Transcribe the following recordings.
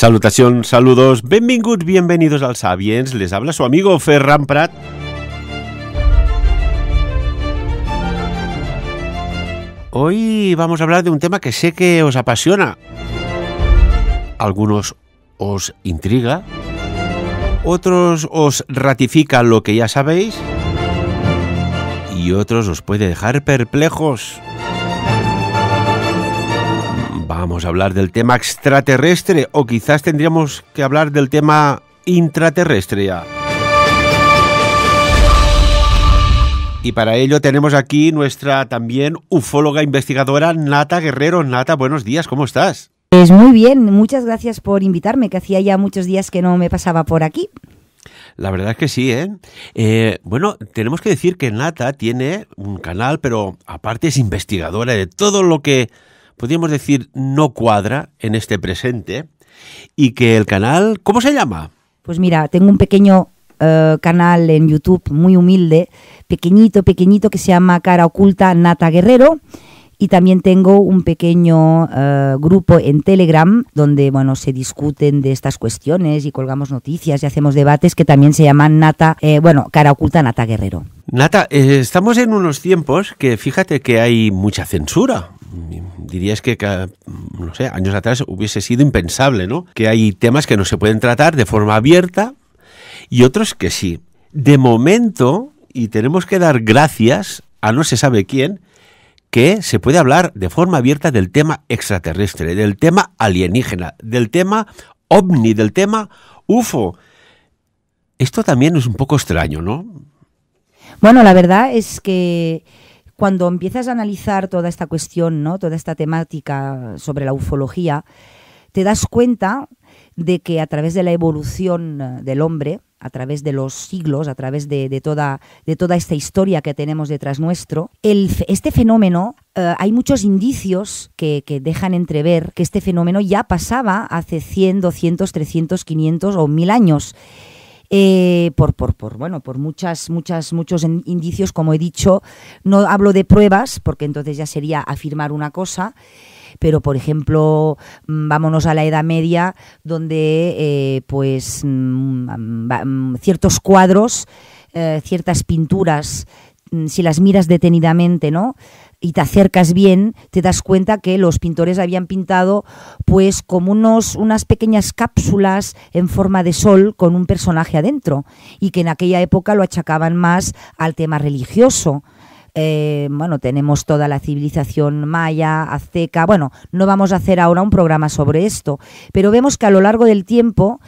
Salutación, saludos, benvinguts, bienvenidos al Sabiens. Les habla su amigo Ferran Prat. Hoy vamos a hablar de un tema que sé que os apasiona. Algunos os intriga, otros os ratifica lo que ya sabéis y otros os puede dejar perplejos. Vamos a hablar del tema extraterrestre o quizás tendríamos que hablar del tema intraterrestre Y para ello tenemos aquí nuestra también ufóloga investigadora Nata Guerrero. Nata, buenos días, ¿cómo estás? Pues muy bien, muchas gracias por invitarme, que hacía ya muchos días que no me pasaba por aquí. La verdad es que sí, ¿eh? eh bueno, tenemos que decir que Nata tiene un canal, pero aparte es investigadora de todo lo que podríamos decir, no cuadra en este presente y que el canal, ¿cómo se llama? Pues mira, tengo un pequeño eh, canal en YouTube muy humilde, pequeñito, pequeñito, que se llama Cara Oculta Nata Guerrero y también tengo un pequeño eh, grupo en Telegram donde bueno se discuten de estas cuestiones y colgamos noticias y hacemos debates que también se llaman Nata eh, bueno cara oculta Nata Guerrero Nata estamos en unos tiempos que fíjate que hay mucha censura dirías que, no sé, años atrás hubiese sido impensable, ¿no? Que hay temas que no se pueden tratar de forma abierta y otros que sí. De momento, y tenemos que dar gracias a no se sabe quién, que se puede hablar de forma abierta del tema extraterrestre, del tema alienígena, del tema ovni, del tema UFO. Esto también es un poco extraño, ¿no? Bueno, la verdad es que cuando empiezas a analizar toda esta cuestión, ¿no? toda esta temática sobre la ufología, te das cuenta de que a través de la evolución eh, del hombre, a través de los siglos, a través de, toda, de toda, esta historia que tenemos detrás nuestro, este fenómeno, eh, hay muchos indicios que, que, dejan entrever que este fenómeno ya pasaba hace 100, 200, 300, 500 o 1000 años eh, por, por, por, bueno, por muchas, muchas, muchos indicios, como he dicho, no hablo de pruebas, porque entonces ya sería afirmar una cosa, pero por ejemplo, mm, vámonos a la Edad Media, donde eh, pues mm, mm, ciertos cuadros, eh, ciertas pinturas, si las miras detenidamente, ¿no? y te acercas bien, te das cuenta que los pintores habían pintado pues como unos, unas pequeñas cápsulas en forma de sol con un personaje adentro y que en aquella época lo achacaban más al tema religioso. Eh, bueno, tenemos toda la civilización maya, azteca, bueno, no vamos a hacer ahora un programa sobre esto, pero vemos que a lo largo del tiempo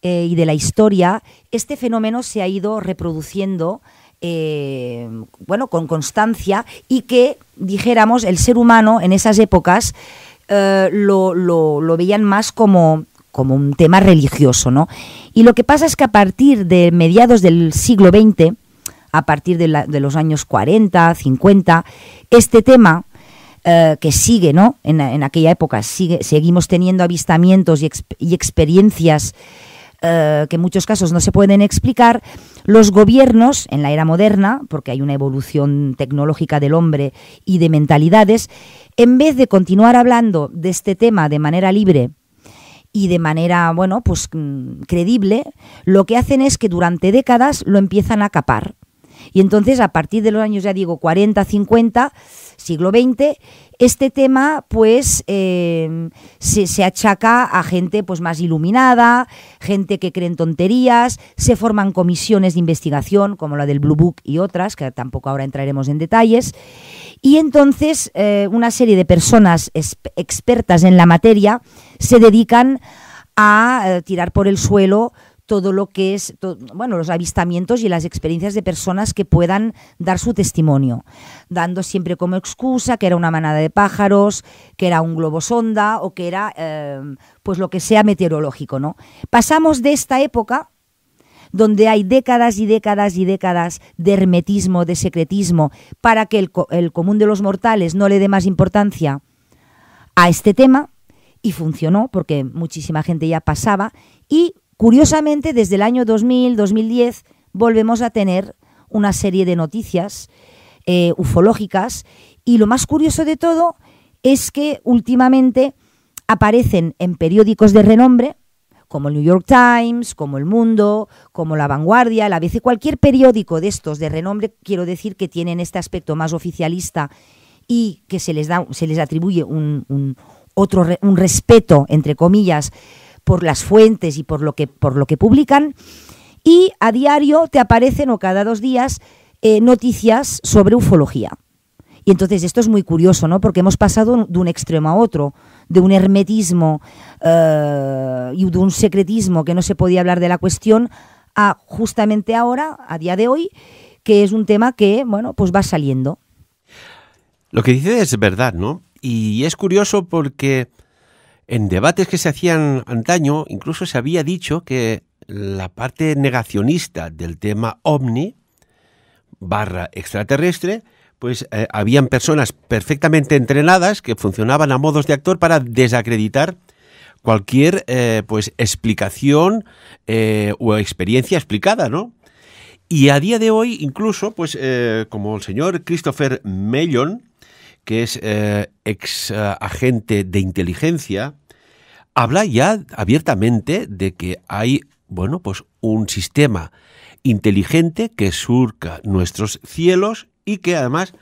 eh, y de la historia este fenómeno se ha ido reproduciendo eh, bueno, con constancia y que, dijéramos, el ser humano en esas épocas eh, lo, veían más como, como un tema religioso, ¿no? Y lo que pasa es que a partir de mediados del siglo XX, a partir de, los años 40, 50, este tema eh, que sigue, ¿no? En, aquella época sigue, seguimos teniendo avistamientos y, y experiencias eh, que en muchos casos no se pueden explicar, los gobiernos en la era moderna, porque hay una evolución tecnológica del hombre y de mentalidades, en vez de continuar hablando de este tema de manera libre, y de manera, bueno, pues mm, creíble, lo que hacen es que durante décadas lo empiezan a capar. Y entonces, a partir de los años, ya digo, 40, 50, siglo XX, este tema pues em, se, achaca a gente pues más iluminada, gente que cree en tonterías, se forman comisiones de investigación como la del Blue Book y otras, que tampoco ahora entraremos en detalles, y entonces eh, una serie de personas expertas en la materia se dedican a eh, tirar por el suelo todo lo que es, bueno, los avistamientos y las experiencias de personas que puedan dar su testimonio, dando siempre como excusa que era una manada de pájaros, que era un globo sonda o que era, eh, pues lo que sea meteorológico, ¿no? Pasamos de esta época donde hay décadas y décadas y décadas de hermetismo, de secretismo, para que el, el común de los mortales no le dé más importancia a este tema, y funcionó porque muchísima gente ya pasaba, y Curiosamente, desde el año 2000-2010 volvemos a tener una serie de noticias eh, ufológicas y lo más curioso de todo es que últimamente aparecen en periódicos de renombre, como el New York Times, como El Mundo, como La Vanguardia, la ABC, cualquier periódico de estos de renombre, quiero decir que tienen este aspecto más oficialista y que se les, da, se les atribuye otro, un respeto, entre comillas, por las fuentes y por lo que, por lo que publican. Y a diario te aparecen o cada dos días eh, noticias sobre ufología. Y entonces esto es muy curioso, ¿no? Porque hemos pasado de un extremo a otro, de un hermetismo eh, y de un secretismo que no se podía hablar de la cuestión a justamente ahora, a día de hoy, que es un tema que, bueno, pues va saliendo. Lo que dices es verdad, ¿no? Y es curioso porque en debates que se hacían antaño, incluso se había dicho que la parte negacionista del tema ovni barra extraterrestre, pues eh, habían personas perfectamente entrenadas que funcionaban a modos de actor para desacreditar cualquier eh, pues explicación eh, o experiencia explicada, ¿no? Y a día de hoy, incluso, pues como el señor Christopher Mellon, que es eh, ex eh, agente de inteligencia, habla ya abiertamente de que hay, bueno, pues un sistema inteligente que surca nuestros cielos y que además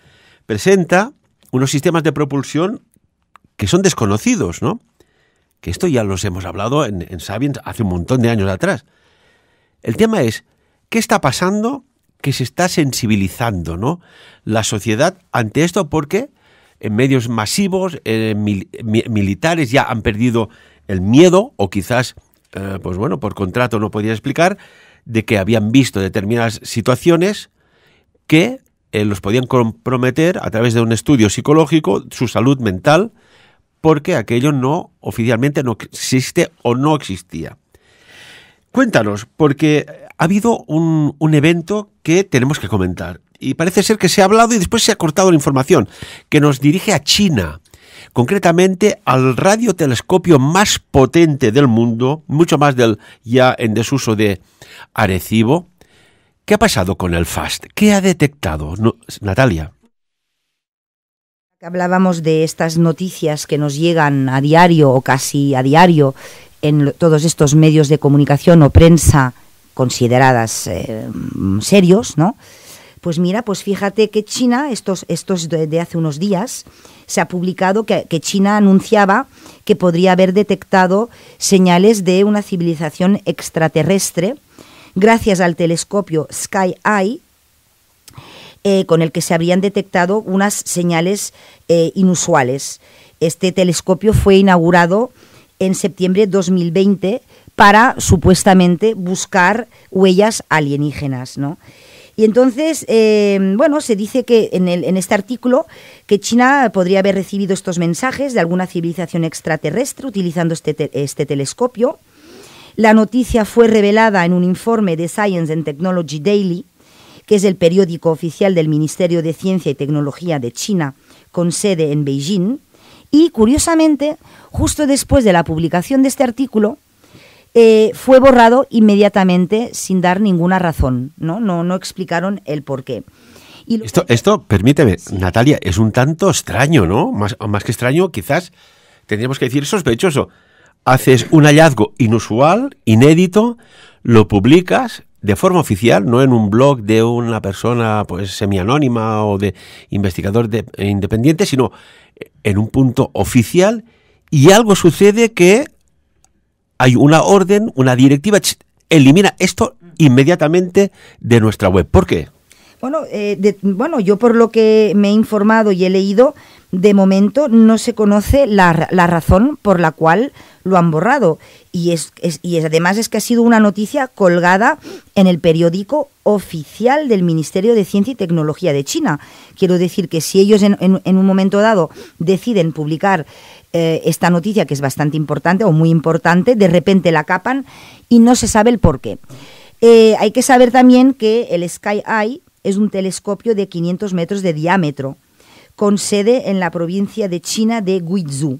presenta unos sistemas de propulsión que son desconocidos, ¿no? Que esto ya los hemos hablado en, en hace un montón de años atrás. El tema es, ¿qué está pasando? Que se está sensibilizando, ¿no? La sociedad ante esto porque en medios masivos, eh, militares ya han perdido el miedo, o quizás, eh, pues bueno, por contrato no podía explicar, de que habían visto determinadas situaciones que eh, los podían comprometer a través de un estudio psicológico, su salud mental, porque aquello no oficialmente no existe o no existía. Cuéntanos, porque ha habido un, un evento que tenemos que comentar y parece ser que se ha hablado y después se ha cortado la información, que nos dirige a China, concretamente al radiotelescopio más potente del mundo, mucho más del ya en desuso de Arecibo. ¿Qué ha pasado con el FAST? ¿Qué ha detectado, Natalia? Hablábamos de estas noticias que nos llegan a diario o casi a diario en todos estos medios de comunicación o prensa consideradas eh, serios, ¿no? Pues mira, pues fíjate que China, estos, estos de, hace unos días, se ha publicado que, China anunciaba que podría haber detectado señales de una civilización extraterrestre gracias al telescopio Sky Eye, eh, con el que se habrían detectado unas señales eh, inusuales. Este telescopio fue inaugurado en septiembre de 2020 para supuestamente buscar huellas alienígenas, ¿no? Y entonces, eh, bueno, se dice que en, este artículo que China podría haber recibido estos mensajes de alguna civilización extraterrestre utilizando este, este telescopio. La noticia fue revelada en un informe de Science and Technology Daily, que es el periódico oficial del Ministerio de Ciencia y Tecnología de China, con sede en Beijing. Y curiosamente, justo después de la publicación de este artículo, eh, fue borrado inmediatamente sin dar ninguna razón, ¿no? No, no explicaron el por qué. esto, permíteme, Natalia, es un tanto extraño, ¿no? Más, más que extraño, quizás tendríamos que decir sospechoso. Haces un hallazgo inusual, inédito, lo publicas de forma oficial, no en un blog de una persona pues semianónima o de investigador e independiente, sino en un punto oficial y algo sucede que hay una orden, una directiva, elimina esto mm. inmediatamente de nuestra web. ¿Por qué? Bueno, eh, de, bueno, yo por lo que me he informado y he leído, de momento no se conoce la, razón por la cual lo han borrado. Y, es, y además es que ha sido una noticia colgada en el periódico oficial del Ministerio de Ciencia y Tecnología de China. Quiero decir que si ellos en, en, un momento dado deciden publicar eh, esta noticia, que es bastante importante o muy importante, de repente la capan y no se sabe el por qué. Eh, hay que saber también que el Sky Eye es un telescopio de 500 metros de diámetro, con sede en la provincia de China de Guizhou.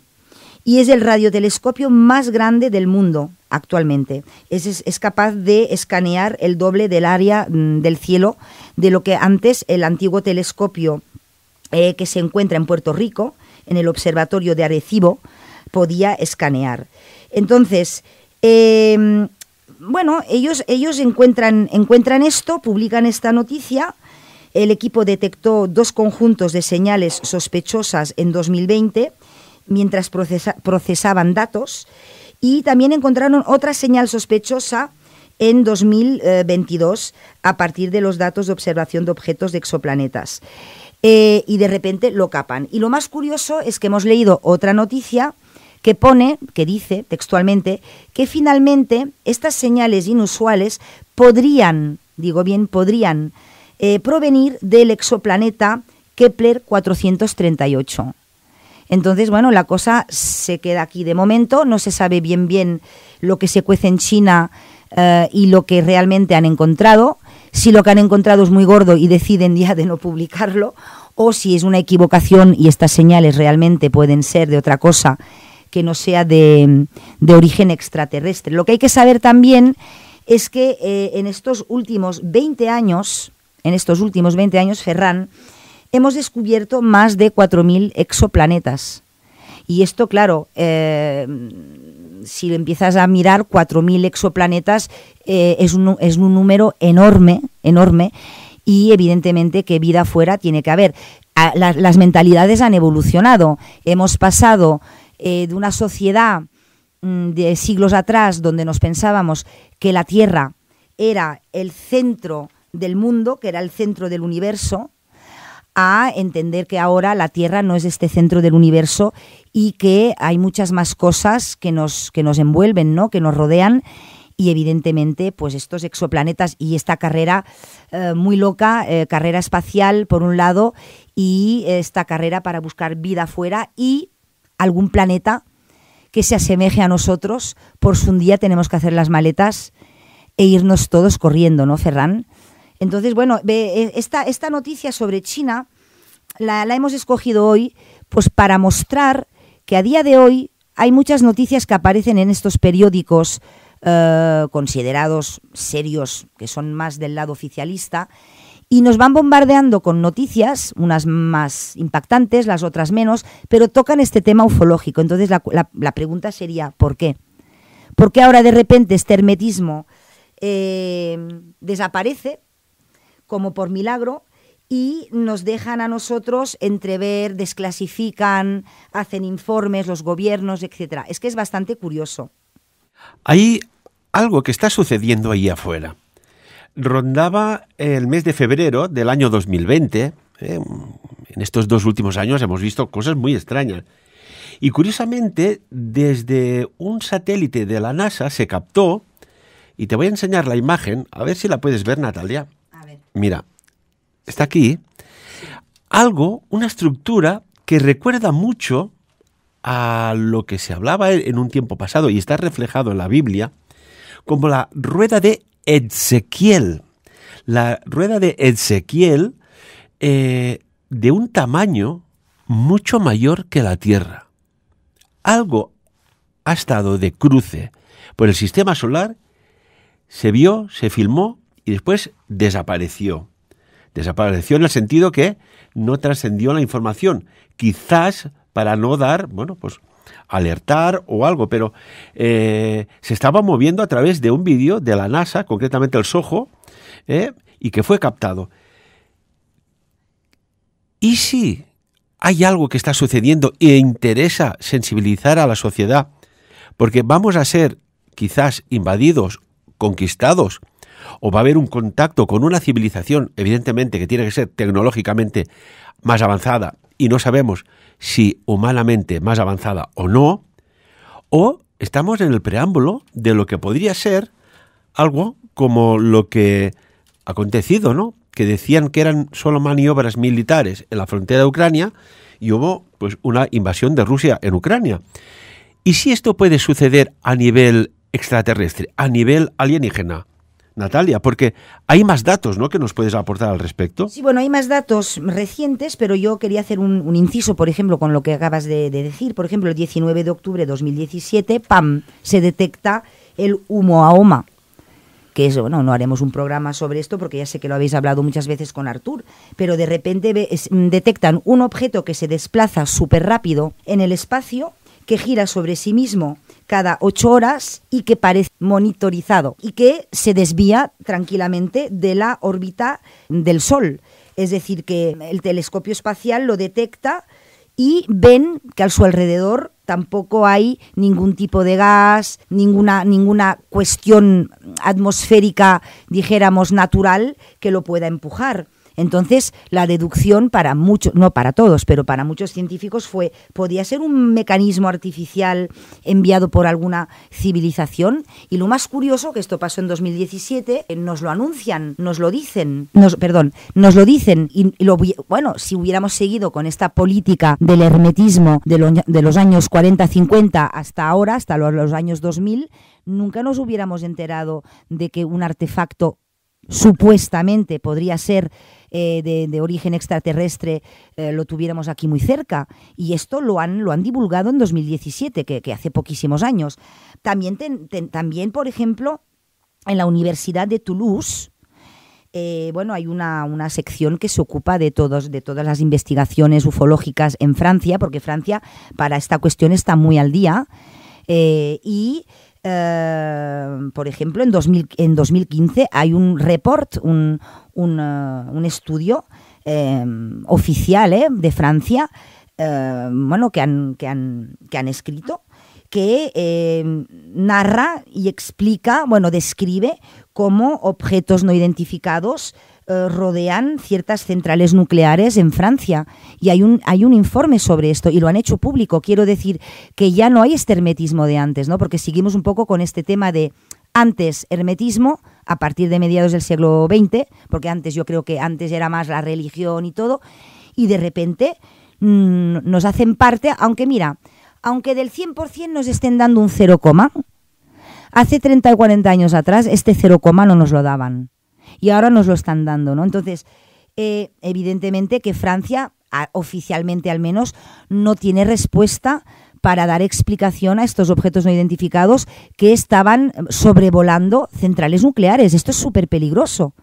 Y es el radiotelescopio más grande del mundo actualmente. Es, capaz de escanear el doble del área mm, del cielo de lo que antes el antiguo telescopio eh, que se encuentra en Puerto Rico, en el observatorio de Arecibo, podía escanear. Entonces, em, bueno, ellos, ellos encuentran, encuentran esto, publican esta noticia. El equipo detectó dos conjuntos de señales sospechosas en 2020 mientras procesaban datos y también encontraron otra señal sospechosa en 2022 a partir de los datos de observación de objetos de exoplanetas. Eh, y de repente lo capan. Y lo más curioso es que hemos leído otra noticia que pone, que dice textualmente, que finalmente estas señales inusuales podrían, digo bien, podrían eh, provenir del exoplaneta Kepler 438. Entonces, bueno, la cosa se queda aquí de momento, no se sabe bien bien lo que se cuece en China eh, y lo que realmente han encontrado, si lo que han encontrado es muy gordo y deciden ya de no publicarlo, o si es una equivocación y estas señales realmente pueden ser de otra cosa que no sea de, origen extraterrestre. Lo que hay que saber también es que eh, en estos últimos 20 años, en estos últimos 20 años, Ferran, hemos descubierto más de 4.000 exoplanetas. Y esto, claro, eh, si lo empiezas a mirar, 4.000 exoplanetas eh, es, un, número enorme, enorme, y evidentemente que vida fuera tiene que haber. Ah, las mentalidades han evolucionado. Hemos pasado eh, de una sociedad mm, de siglos atrás donde nos pensábamos que la Tierra era el centro del mundo, que era el centro del universo, a entender que ahora la Tierra no es este centro del universo y que hay muchas más cosas que nos, que nos envuelven, ¿no? que nos rodean y evidentemente pues estos exoplanetas y esta carrera eh, muy loca, eh, carrera espacial por un lado y esta carrera para buscar vida afuera y algún planeta que se asemeje a nosotros, por su un día tenemos que hacer las maletas e irnos todos corriendo, ¿no, Ferran? Entonces, bueno, e, esta, esta noticia sobre China la, hemos escogido hoy pues para mostrar que a día de hoy hay muchas noticias que aparecen en estos periódicos eh, considerados serios, que son más del lado oficialista, y nos van bombardeando con noticias, unas más impactantes, las otras menos, pero tocan este tema ufológico. Entonces la, pregunta sería, ¿por qué? ¿Por qué ahora de repente este hermetismo eh, desaparece como por milagro y nos dejan a nosotros entrever, desclasifican, hacen informes los gobiernos, etcétera? Es que es bastante curioso. Hay algo que está sucediendo ahí afuera rondaba el mes de febrero del año 2020. ¿eh? en estos dos últimos años hemos visto cosas muy extrañas. Y curiosamente, desde un satélite de la NASA se captó, y te voy a enseñar la imagen, a ver si la puedes ver, Natalia. Mira, está aquí. Algo, una estructura que recuerda mucho a lo que se hablaba en un tiempo pasado y está reflejado en la Biblia, como la rueda de Ezequiel. La rueda de Ezequiel eh, de un tamaño mucho mayor que la Tierra. Algo ha estado de cruce por el sistema solar, se vio, se filmó y después desapareció. Desapareció en el sentido que no trascendió la información, quizás para no dar, bueno, pues alertar o algo, pero eh, se estaba moviendo a través de un vídeo de la NASA, concretamente el Soho, eh, y que fue captado. ¿Y si hay algo que está sucediendo e interesa sensibilizar a la sociedad? Porque vamos a ser quizás invadidos, conquistados, o va a haber un contacto con una civilización, evidentemente, que tiene que ser tecnológicamente más avanzada, y no sabemos si humanamente más avanzada o no, o estamos en el preámbulo de lo que podría ser algo como lo que ha acontecido, ¿no? Que decían que eran solo maniobras militares en la frontera de Ucrania y hubo pues una invasión de Rusia en Ucrania. ¿Y si esto puede suceder a nivel extraterrestre, a nivel alienígena? Natalia, porque hay más datos ¿no? que nos puedes aportar al respecto. Sí, bueno, hay más datos recientes, pero yo quería hacer un, inciso, por ejemplo, con lo que acabas de, decir. Por ejemplo, el 19 de octubre de 2017, ¡pam!, se detecta el humo ahoma, que eso, bueno, no haremos un programa sobre esto porque ya sé que lo habéis hablado muchas veces con Artur, pero de repente detectan un objeto que se desplaza súper rápido en el espacio que gira sobre sí mismo cada ocho horas y que parece monitorizado y que se desvía tranquilamente de la órbita del Sol. Es decir, que el telescopio espacial lo detecta y ven que a su alrededor tampoco hay ningún tipo de gas, ninguna, ninguna cuestión atmosférica, dijéramos, natural que lo pueda empujar. Entonces, la deducción para muchos, no para todos, pero para muchos científicos fue, podía ser un mecanismo artificial enviado por alguna civilización. Y lo más curioso, que esto pasó en 2017, eh, nos lo anuncian, nos lo dicen, nos, perdón, nos lo dicen. Y, lo, bueno, si hubiéramos seguido con esta política del hermetismo de, los años 40-50 hasta ahora, hasta los, los años 2000, nunca nos hubiéramos enterado de que un artefacto supuestamente podría ser eh, de, origen extraterrestre eh, lo tuviéramos aquí muy cerca. Y esto lo han, lo han divulgado en 2017, que, hace poquísimos años. También, también, por ejemplo, en la Universidad de Toulouse, eh, bueno, hay una, sección que se ocupa de, todos, de todas las investigaciones ufológicas en Francia, porque Francia para esta cuestión está muy al día. y eh, por ejemplo, en, en 2015 hay un report, un, eh, estudio em, oficial eh, de Francia, em, bueno, que han, que han escrito, que em, narra y explica, bueno, describe cómo objetos no identificados eh, rodean ciertas centrales nucleares en Francia. Y hay un, hay un informe sobre esto y lo han hecho público. Quiero decir que ya no hay este hermetismo de antes, ¿no? Porque seguimos un poco con este tema de antes hermetismo, a partir de mediados del siglo XX, porque antes yo creo que antes era más la religión y todo, y de repente mm, nos hacen parte, aunque mira, aunque del 100% nos estén dando un cero coma hace 30 y 40 años atrás este cero coma no nos lo daban y ahora nos lo están dando, ¿no? Entonces, eh, evidentemente que Francia, oficialmente al menos, no tiene respuesta para dar explicación a estos objetos no identificados que estaban sobrevolando centrales nucleares. Esto es súper peligroso.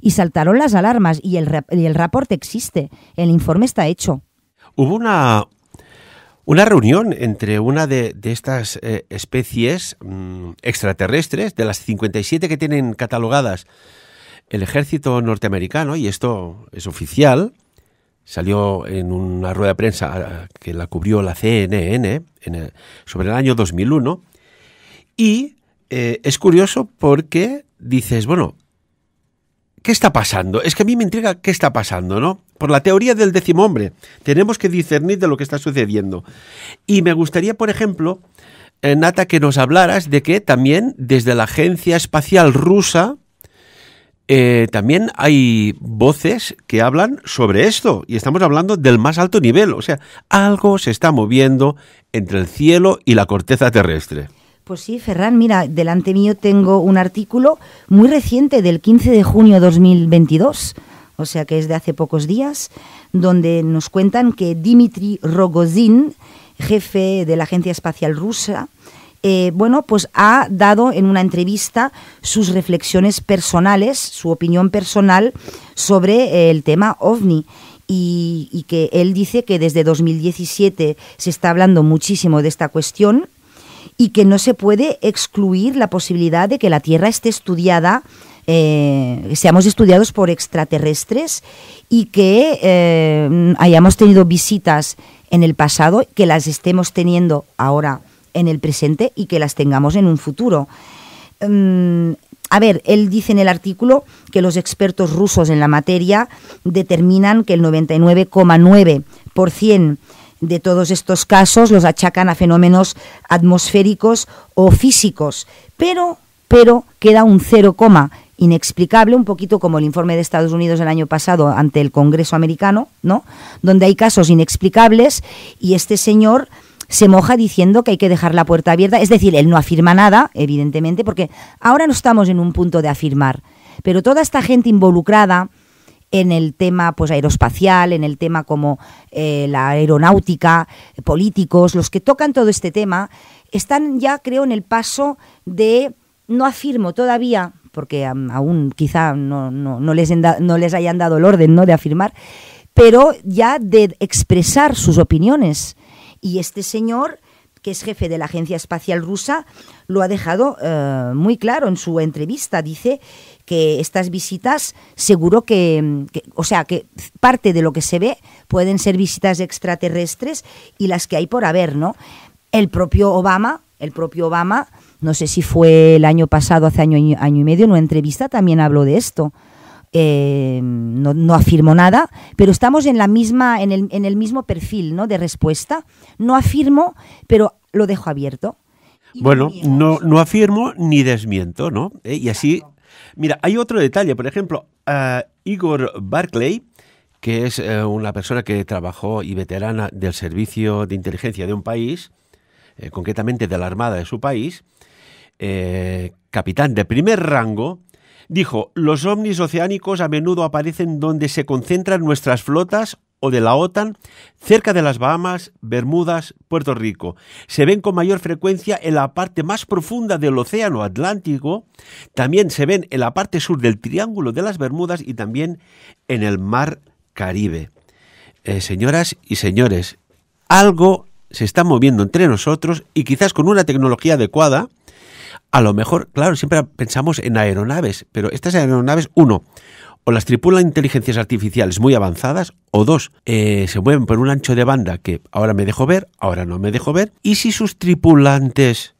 Y saltaron las alarmas y el, el reporte existe, el informe está hecho. Hubo una, una reunión entre una de, estas eh, especies mm, extraterrestres, de las 57 que tienen catalogadas el ejército norteamericano, y esto es oficial, salió en una rueda de prensa ah, que la cubrió la CNN sobre el año 2001, y eh, es curioso porque dices, bueno, ¿qué está pasando? Es que a mí me intriga qué está pasando, ¿no? Por la teoría del décimo tenemos que discernir de lo que está sucediendo. Y me gustaría, por ejemplo, eh, Nata, que nos hablaras de que también desde la Agencia Espacial Rusa, eh, también hay voces que hablan sobre esto y estamos hablando del más alto nivel, o sea, algo se está moviendo entre el cielo y la corteza terrestre. Pues sí, Ferran, mira, delante mío tengo un artículo muy reciente del 15 de junio de 2022, o sea que es de hace pocos días, donde nos cuentan que Dmitry Rogozin, jefe de la Agencia Espacial Rusa, eh, bueno, pues ha dado en una entrevista sus reflexiones personales, su opinión personal sobre eh, el tema ovni. Y, que él dice que desde 2017 se está hablando muchísimo de esta cuestión y que no se puede excluir la posibilidad de que la Tierra esté estudiada eh, seamos estudiados por extraterrestres y que hayamos tenido visitas en el pasado, que las estemos teniendo ahora en el presente y que las tengamos en un futuro. Mm, a ver, él dice en el artículo que los expertos rusos en la materia determinan que el 99,9% de todos estos casos los achacan a fenómenos atmosféricos o físicos, pero, pero queda un 0, inexplicable, un poquito como el informe de Estados Unidos el año pasado ante el Congreso americano, ¿no? Donde hay casos inexplicables y este señor se moja diciendo que hay que dejar la puerta abierta. Es decir, él no afirma nada, evidentemente, porque ahora no estamos en un punto de afirmar. Pero toda esta gente involucrada en el tema pues aeroespacial, en el tema como eh, la aeronáutica, políticos, los que tocan todo este tema, están ya, creo, en el paso de no afirmo todavía, porque aún quizá no, les, no, les, hayan dado el orden ¿no? de afirmar, pero ya de expresar sus opiniones. Y este señor que es jefe de la Agencia Espacial Rusa, lo ha dejado eh, muy claro en su entrevista. Dice que estas visitas seguro que, o sea, que parte de lo que se ve pueden ser visitas extraterrestres y las que hay por haber, ¿no? El propio Obama, el propio Obama, no sé si fue el año pasado, hace año, año y medio, en una entrevista también habló de esto. Eh, no, no, afirmo nada, pero estamos en, la misma, en, el, mismo perfil ¿no? de respuesta. No afirmo, pero lo dejo abierto. bueno, no, no afirmo ni desmiento, ¿no? Eh, y así, mira, hay otro detalle, por ejemplo, Igor Barclay, que es eh, una persona que trabajó y veterana del servicio de inteligencia de un país, concretamente de la Armada de su país, capitán de primer rango, Dijo, los ovnis oceánicos a menudo aparecen donde se concentran nuestras flotas o de la OTAN, cerca de las Bahamas, Bermudas, Puerto Rico. Se ven con mayor frecuencia en la parte más profunda del Océano Atlántico, también se ven en la parte sur del Triángulo de las Bermudas y también en el Mar Caribe. Eh, señoras y señores, algo se está moviendo entre nosotros y quizás con una tecnología adecuada, a lo mejor, claro, siempre pensamos en aeronaves, pero estas aeronaves, uno, o las tripulan inteligencias artificiales muy avanzadas, o dos, eh, se mueven por un ancho de banda que ahora me dejo ver, ahora no me dejo ver, y si sus tripulantes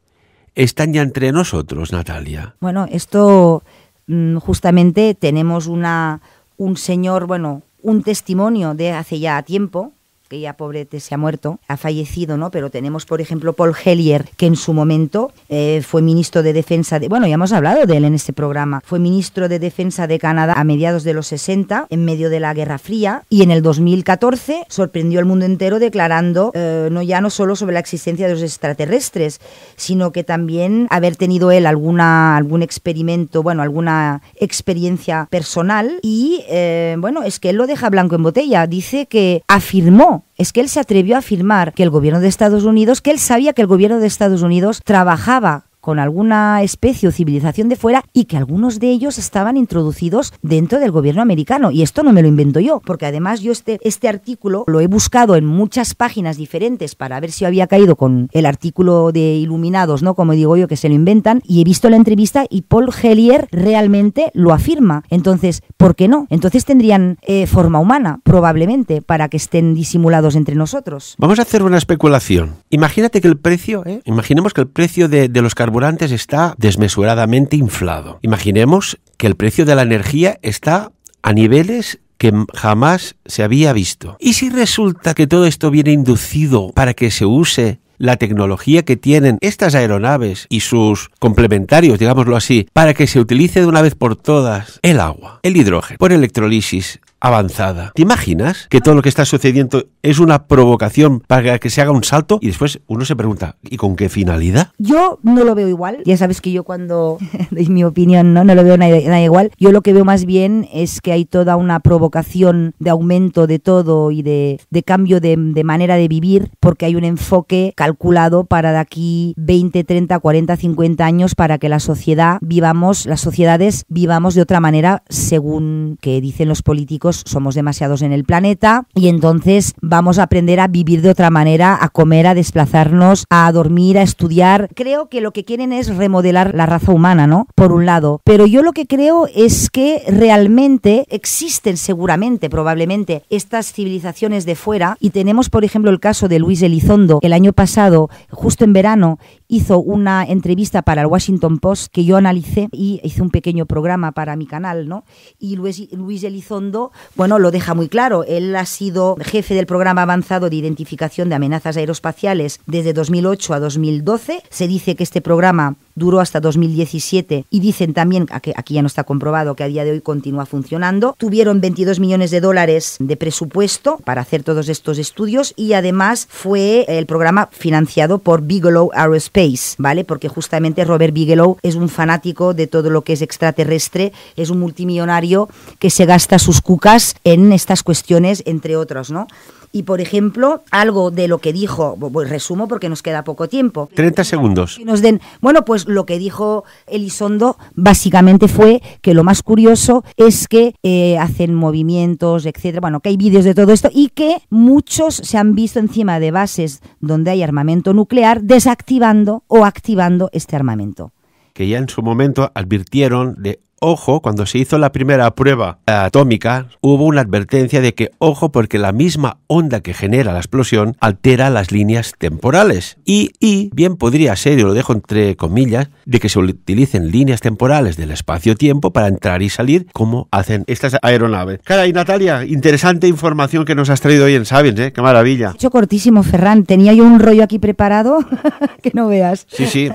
están ya entre nosotros, Natalia. Bueno, esto mm, justamente tenemos una, un señor, bueno, un testimonio de hace ya tiempo, que ya pobre se ha muerto, ha fallecido, ¿no? Pero tenemos, por ejemplo, Paul Hellier, que en su momento eh, fue ministro de Defensa de... Bueno, ya hemos hablado de él en este programa. Fue ministro de Defensa de Canadá a mediados de los 60, en medio de la Guerra Fría, y en el 2014 sorprendió al mundo entero declarando eh, no ya no solo sobre la existencia de los extraterrestres, sino que también haber tenido él alguna, algún experimento, bueno, alguna experiencia personal y, eh, bueno, es que él lo deja blanco en botella. Dice que afirmó es que él se atrevió a afirmar que el gobierno de Estados Unidos, que él sabía que el gobierno de Estados Unidos trabajaba con alguna especie o civilización de fuera y que algunos de ellos estaban introducidos dentro del gobierno americano. Y esto no me lo invento yo, porque además yo este, este artículo lo he buscado en muchas páginas diferentes para ver si había caído con el artículo de Iluminados, ¿no? Como digo yo, que se lo inventan, y he visto la entrevista y Paul Hellier realmente lo afirma. Entonces, ¿por qué no? Entonces tendrían eh, forma humana, probablemente, para que estén disimulados entre nosotros. Vamos a hacer una especulación. Imagínate que el precio, ¿eh? imaginemos que el precio de, de los carbonos está desmesuradamente inflado. Imaginemos que el precio de la energía está a niveles que jamás se había visto. ¿Y si resulta que todo esto viene inducido para que se use la tecnología que tienen estas aeronaves y sus complementarios, digámoslo así, para que se utilice de una vez por todas el agua, el hidrógeno, por electrolisis, avanzada. ¿Te imaginas que todo lo que está sucediendo es una provocación para que se haga un salto? Y después uno se pregunta, ¿y con qué finalidad? Yo no lo veo igual. Ya sabes que yo cuando doy mi opinión, ¿no? No lo veo nada, igual. Yo lo que veo más bien es que hay toda una provocación de aumento de todo y de, cambio de, de manera de vivir porque hay un enfoque calculado para de aquí 20, 30, 40, 50 años para que la sociedad vivamos, las sociedades vivamos de otra manera según que dicen los políticos somos demasiados en el planeta y entonces vamos a aprender a vivir de otra manera, a comer, a desplazarnos, a dormir, a estudiar. Creo que lo que quieren es remodelar la raza humana, ¿no? Por un lado. Pero yo lo que creo es que realmente existen seguramente, probablemente, estas civilizaciones de fuera y tenemos, por ejemplo, el caso de Luis Elizondo el año pasado, justo en verano, hizo una entrevista para el Washington Post que yo analicé y hice un pequeño programa para mi canal, ¿no? Y Luis, Elizondo, bueno, lo deja muy claro. Él ha sido jefe del programa avanzado de identificación de amenazas aeroespaciales desde 2008 a 2012. Se dice que este programa duró hasta 2017 y dicen también, que aquí ya no está comprobado, que a día de hoy continúa funcionando. Tuvieron 22 millones de dólares de presupuesto para hacer todos estos estudios y además fue el programa financiado por Bigelow Aerospace, ¿vale? Porque justamente Robert Bigelow es un fanático de todo lo que es extraterrestre, es un multimillonario que se gasta sus cucas en estas cuestiones, entre otras, ¿no? Y, por ejemplo, algo de lo que dijo, resumo porque nos queda poco tiempo. 30 segundos. nos den, bueno, pues lo que dijo Elizondo básicamente fue que lo más curioso es que eh, hacen movimientos, etcétera, bueno, que hay vídeos de todo esto y que muchos se han visto encima de bases donde hay armamento nuclear desactivando o activando este armamento que ya en su momento advirtieron de ojo, cuando se hizo la primera prueba eh, atómica, hubo una advertencia de que, ojo, porque la misma onda que genera la explosión altera las líneas temporales. Y, y bien podría ser, yo lo dejo entre comillas, de que se utilicen líneas temporales del espacio-tiempo para entrar y salir, como hacen estas aeronaves. Cara, y Natalia, interesante información que nos has traído hoy en Sabiens, ¿eh? Qué maravilla. Hecho cortísimo, Ferran. Tenía yo un rollo aquí preparado que no veas. Sí, sí.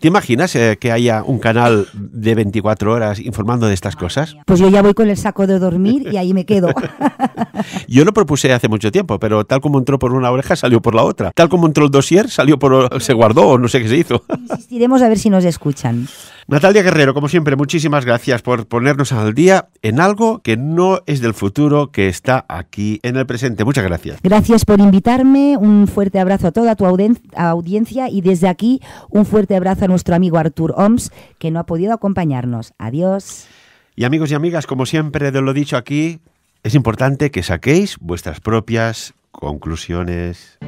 ¿Te imaginas eh, que haya un canal de 24 horas informando de estas cosas? Pues yo ya voy con el saco de dormir y ahí me quedo. yo lo propuse hace mucho tiempo, pero tal como entró por una oreja, salió por la otra. Tal como entró el dossier, salió por se guardó o no sé qué se hizo. Insistiremos a ver si nos escuchan. Natalia Guerrero, como siempre, muchísimas gracias por ponernos al día en algo que no es del futuro, que está aquí en el presente. Muchas gracias. Gracias por invitarme, un fuerte abrazo a toda tu audiencia y desde aquí un fuerte abrazo a nuestro amigo Artur Oms, que no ha podido acompañarnos. Adiós. Y amigos y amigas, como siempre de lo dicho aquí, es importante que saquéis vuestras propias conclusiones.